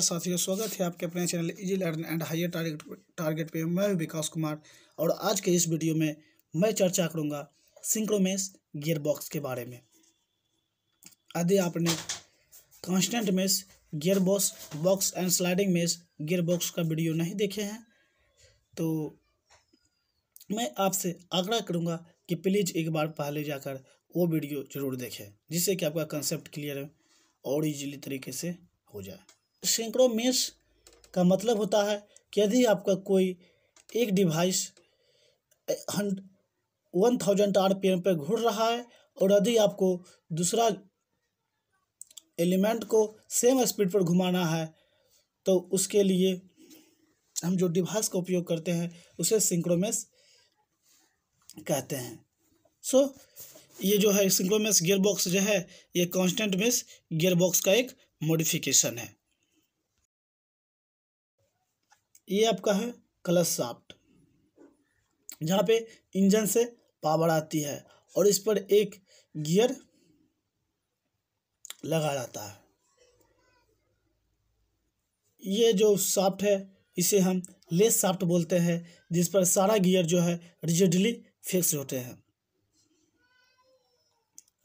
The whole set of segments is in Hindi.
नमस्कार साथियों स्वागत है आपके अपने channel easy learn and higher target target पे मैं विकास कुमार और आज के इस वीडियो में मैं चर्चा करूंगा सिंक्रोमेस गियरबॉक्स के बारे में यदि आपने constant mesh gearbox box and sliding mesh gearbox का वीडियो नहीं देखे हैं तो मैं आपसे आग्रह करूँगा कि प्लीज़ एक बार पहले जाकर वो वीडियो ज़रूर देखें जिससे कि आपका कंसेप्ट क्लियर है और इजीली तरीके से हो जाए सैकड़ों का मतलब होता है कि यदि आपका कोई एक device one thousand R P M पर घूर रहा है और यदि आपको दूसरा एलिमेंट को सेम स्पीड पर घुमाना है तो उसके लिए हम जो डिवाइस का उपयोग करते हैं उसे सिंक्रोमेस कहते हैं सो so, ये जो है सिंक्रोमेस गियर बॉक्स जो है ये कांस्टेंट मेस गियर बॉक्स का एक मॉडिफिकेशन है ये आपका है क्लच साफ्ट जहाँ पे इंजन से पावर आती है और इस पर एक गियर लगा रहता है ये जो साफ्ट है इसे हम लेस साफ्ट बोलते हैं जिस पर सारा गियर जो है रिजिडली फिक्स होते हैं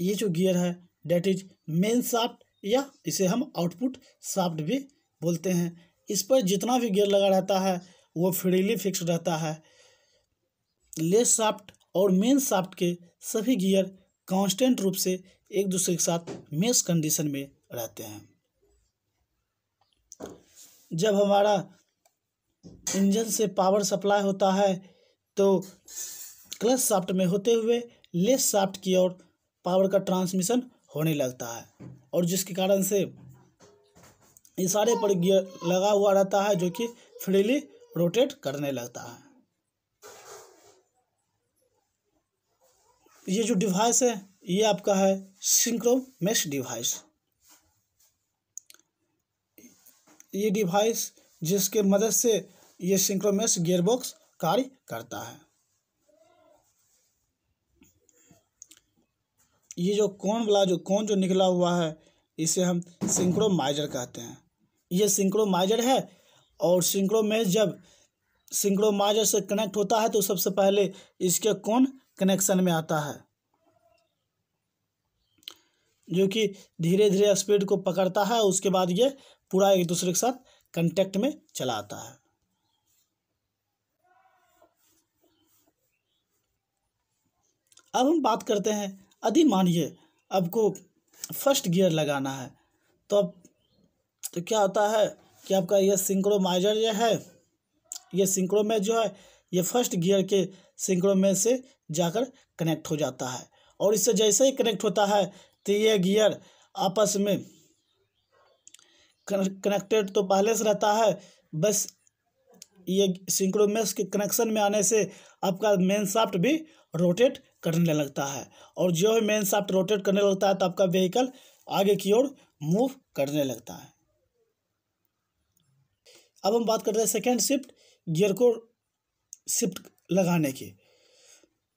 ये जो गियर है डेट इज मेन साफ्ट या इसे हम आउटपुट साफ्ट भी बोलते हैं इस पर जितना भी गियर लगा रहता है वो फ्रीली फिक्स रहता है लेस साफ्ट और मेन साफ्ट के सभी गियर कांस्टेंट रूप से एक दूसरे के साथ मेस कंडीशन में रहते हैं जब हमारा इंजन से पावर सप्लाई होता है तो क्लच साफ्ट में होते हुए लेस साफ़्ट की ओर पावर का ट्रांसमिशन होने लगता है और जिसके कारण से इशारे पर गियर लगा हुआ रहता है जो कि फ्रीली रोटेट करने लगता है ये जो डिवाइस है ये आपका है सिंक्रोमेश डिवाइस ये डिवाइस जिसके मदद से ये सिंक्रोमेश गियरबॉक्स कार्य करता है ये जो कौन वाला जो कौन जो निकला हुआ है इसे हम सिंक्रोमाइजर कहते हैं ये सिंक्रोमाइजर है और सिंक्रोमेज जब सिंक्रोमाइजर से कनेक्ट होता है तो सबसे पहले इसके कौन कनेक्शन में आता है जो कि धीरे धीरे स्पीड को पकड़ता है उसके बाद ये पूरा एक दूसरे के साथ कंटेक्ट में चला आता है अब हम बात करते हैं अधि मानिए आपको फर्स्ट गियर लगाना है तो अब तो क्या होता है कि आपका ये सिंक्रोमाइजर जो है ये सिंक्रोमेज जो है ये फर्स्ट गियर के सिंक्रोमेज से जाकर कनेक्ट हो जाता है और इससे जैसे ही कनेक्ट होता है तो ये गियर आपस में कनेक्टेड तो पहले से रहता है बस ये सिंक्रोमेस के कनेक्शन में आने से आपका मेन साफ्ट भी रोटेट करने लगता है और जो है मेन साफ्ट रोटेट करने लगता है तो आपका व्हीकल आगे की ओर मूव करने लगता है अब हम बात करते हैं सेकेंड शिफ्ट गियर को शिफ्ट लगाने की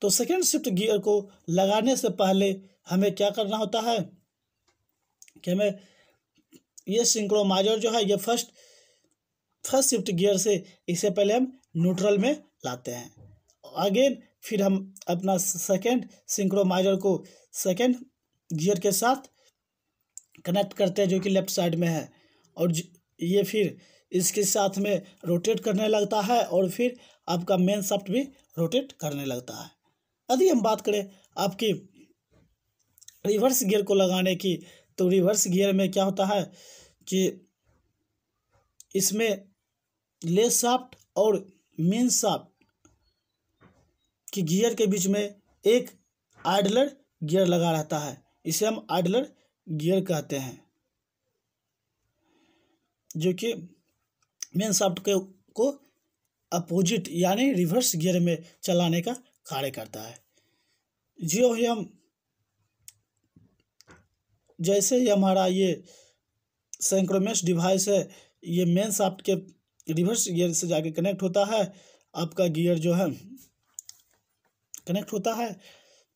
तो सेकेंड शिफ्ट गियर को लगाने से पहले हमें क्या करना होता है कि हमें ये सिंक्रोमाइजर जो है ये फर्स्ट फर्स्ट शिफ्ट गियर से इसे पहले हम न्यूट्रल में लाते हैं अगेन फिर हम अपना सेकेंड सिंक्रोमाइजर को सेकेंड गियर के साथ कनेक्ट करते हैं जो कि लेफ्ट साइड में है और ये फिर इसके साथ में रोटेट करने लगता है और फिर आपका मेन शाफ्ट भी रोटेट करने लगता है यदि हम बात करें आपकी रिवर्स गियर को लगाने की तो रिवर्स गियर में क्या होता है कि इसमें ले साफ्ट और मेन साफ्ट की गियर के बीच में एक आइडलर गियर लगा रहता है इसे हम आइडलर गियर कहते हैं जो कि मेन शाफ्ट के को अपोजिट यानी रिवर्स गियर में चलाने का कार्य करता है जो ही हम जैसे ही हमारा ये सेंक्रोमेस डिवाइस है ये मेन शाफ्ट के रिवर्स गियर से जाके कनेक्ट होता है आपका गियर जो है कनेक्ट होता है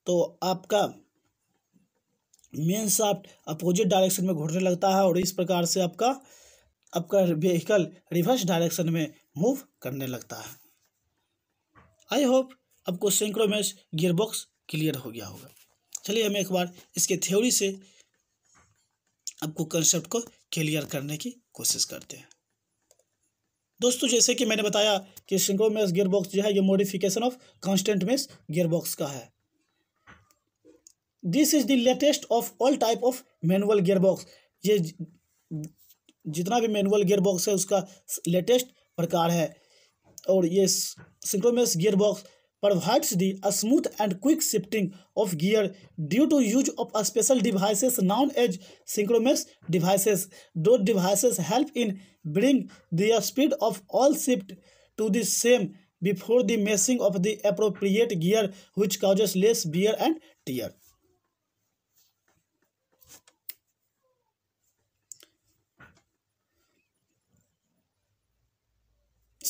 तो आपका मेन शाफ्ट अपोजिट डायरेक्शन में घुटने लगता है और इस प्रकार से आपका आपका व्हीकल रिवर्स डायरेक्शन में मूव करने लगता है आई होप आपको सेंक्रोमेस गियरबॉक्स क्लियर हो गया होगा चलिए हम एक बार इसके थ्योरी से आपको कंसेप्ट को क्लियर करने की कोशिश करते हैं दोस्तों जैसे कि मैंने बताया कि सिंक्रोमेस गियरबॉक्स जो है ये modification of constant mesh gearbox का है this is the latest of all type of manual gearbox ये जितना भी मैनुअल गियर बॉक्स है उसका लेटेस्ट प्रकार है और ये synchromesh gear box provides the a smooth and quick shifting of gear due to use of special devices known as synchromesh devices those devices help in bring the speed of all shift to the same before the meshing of the appropriate gear which causes less wear and tear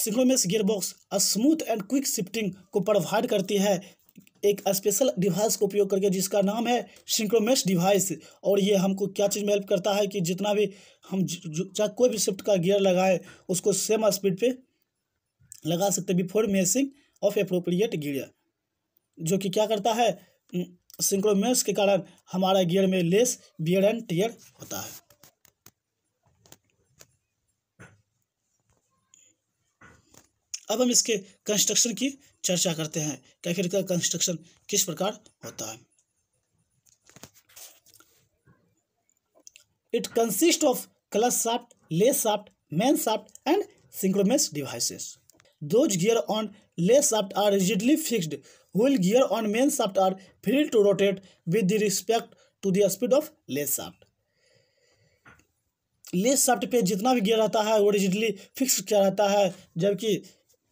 synchromesh gearbox a smooth and quick shifting को प्रोवाइड करती है एक स्पेशल डिवाइस का उपयोग करके जिसका नाम है सिंक्रोमेस डिवाइस और ये हमको क्या चीज़ में हेल्प करता है कि जितना भी हम चाहे कोई भी शिफ्ट का गियर लगाए उसको सेम स्पीड पे लगा सकते before meshing of appropriate gear जो कि क्या करता है सिंक्रोमेस के कारण हमारा गियर में लेस बियर एंड टीयर होता है अब हम इसके कंस्ट्रक्शन की चर्चा करते हैं कि आखिरकार कंस्ट्रक्शन किस प्रकार होता है it consist of clutch shaft lay shaft main shaft and synchromesh devices those gear on lay shaft are rigidly fixed while gear on main shaft are free to rotate with respect to the speed of lay shaft lay shaft पे जितना भी गियर रहता है वो रिजिडली फिक्स किया रहता है जबकि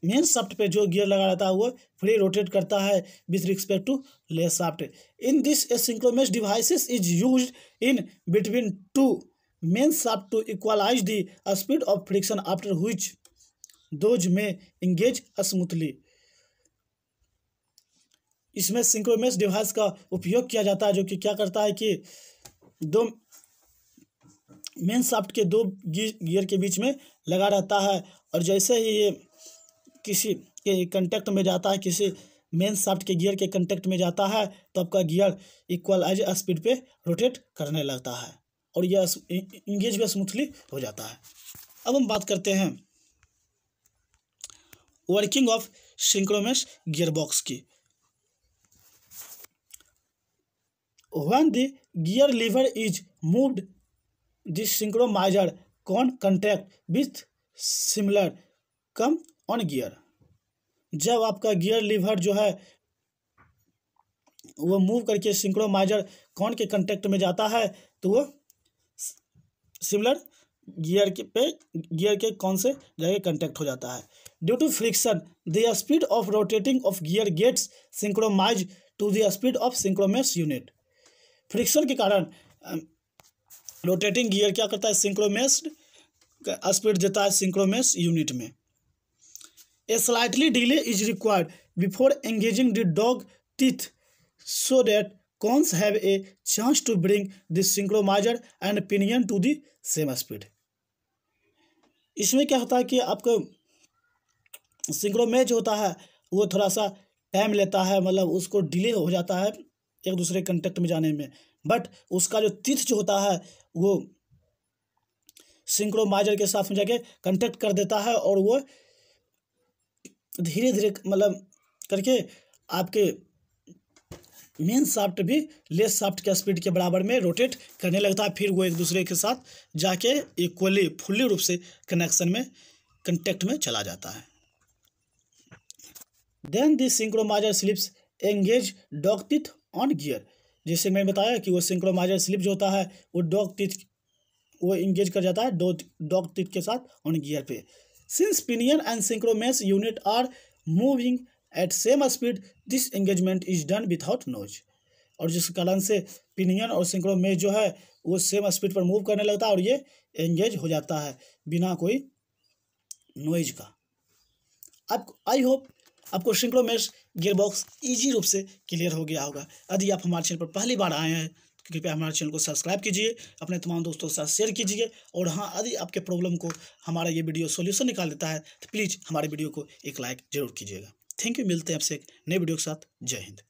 मेन शाफ्ट पे जो गियर लगा रहता है वो फ्री रोटेट करता है with respect to lay shaft in this a synchromesh devices is use in between two main shaft to equalize the speed of friction after which those may engage smoothly इसमें सिंक्रोमेस डिवाइस का उपयोग किया जाता है जो कि क्या करता है कि दो मेन शाफ्ट के दो गियर के बीच में लगा रहता है और जैसे ही ये किसी के कंटेक्ट में जाता है किसी मेन शाफ्ट के गियर के कंटेक्ट में जाता है तो आपका गियर एज स्पीड पे रोटेट करने लगता है और यह इंगेज भी स्मूथली हो जाता है अब हम बात करते हैं वर्किंग ऑफ सिंक्रोमेस बॉक्स की when the gear lever is moved the cone can with similar cone on gear जब आपका गियर लीवर जो है वो मूव करके सिंक्रोमाइजर कौन के कंटेक्ट में जाता है तो वो सिमिलर गियर के पे गियर के कौन से जगह कंटेक्ट हो जाता है due to friction the speed of rotating of gear gets synchronize to the speed of synchromesh unit friction के कारण रोटेटिंग um, गियर क्या करता है सिंक्रोमेस्ड स्पीड देता है सिंक्रोमेस यूनिट में a slightly delay is required before engaging the dog teeth so that cones have a chance to bring this synchronizer and pinion to the same speed इसमें क्या होता है कि आपको सिंक्रोमेज होता है वो थोड़ा सा टाइम लेता है मतलब उसको डिले हो जाता है एक दूसरे कंटेक्ट में जाने में बट उसका जो तीर्थ जो होता है वो सिंक्रोमाइजर के साथ में जाके कंटेक्ट कर देता है और वो तो धीरे धीरे मतलब करके आपके मेन साफ्ट भी लेस साफ्ट के स्पीड के बराबर में रोटेट करने लगता है फिर वो एक दूसरे के साथ जाके इक्वली फुल्ली रूप से कनेक्शन में कंटेक्ट में चला जाता है then this synchronizer slips engage dog teeth on gear जैसे मैंने बताया कि वो सिंक्रोमाइजर स्लिप जो होता है वो डॉग टिथ वो इंगेज कर जाता है डॉग टिथ के साथ ऑन गियर पे since pinion and synchromesh unit are moving at same speed this engagement is done without noise और जिस कारण से पिनियन और सिंक्रोमेस जो है वो सेम स्पीड पर मूव करने लगता है और ये एंगेज हो जाता है बिना कोई नोइज का अब आई होप आपको सिंक्रोमेस गियरबॉक्स इजी रूप से क्लियर हो गया होगा यदि आप हमारे चैनल पर पहली बार आए हैं कृपया हमारे चैनल को सब्सक्राइब कीजिए अपने तमाम दोस्तों के साथ शेयर कीजिए और हाँ यदि आपके प्रॉब्लम को हमारा ये वीडियो सोल्यूशन निकाल देता है तो प्लीज़ हमारे वीडियो को एक लाइक ज़रूर कीजिएगा थैंक यू मिलते हैं आपसे एक नए वीडियो के साथ जय हिंद